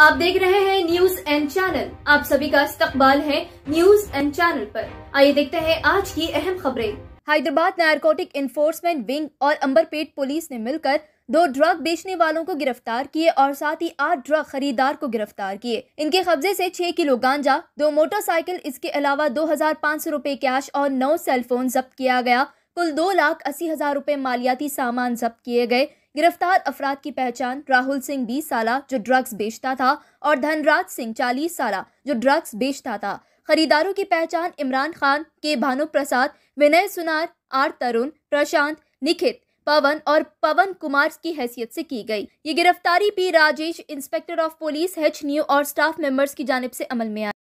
आप देख रहे हैं न्यूज एंड चैनल आप सभी का इस्तकबाल है न्यूज एंड चैनल पर आइए देखते हैं आज की अहम खबरें हैदराबाद नारकोटिक इन्फोर्समेंट विंग और अंबरपेट पुलिस ने मिलकर दो ड्रग बेचने वालों को गिरफ्तार किए और साथ ही आठ ड्रग खरीदार को गिरफ्तार किए इनके कब्जे से छह किलो गांजा दो मोटरसाइकिल इसके अलावा दो हजार पाँच सौ रूपए कैश और नौ सेलफोन जब्त किया गया कुल दो लाख अस्सी हजार रूपए मालियाती सामान जब्त किए गए गिरफ्तार अफराद की पहचान राहुल सिंह बीस साल जो ड्रग्स बेचता था और धनराज सिंह चालीस साल जो ड्रग्स बेचता था खरीदारों की पहचान इमरान खान के भानु प्रसाद विनय सुनार आर तरुण प्रशांत निखित पवन और पवन कुमार की हैसियत से की गई ये गिरफ्तारी P Rajesh inspector of police H न्यू और स्टाफ मेंबर्स की जानब से अमल में आई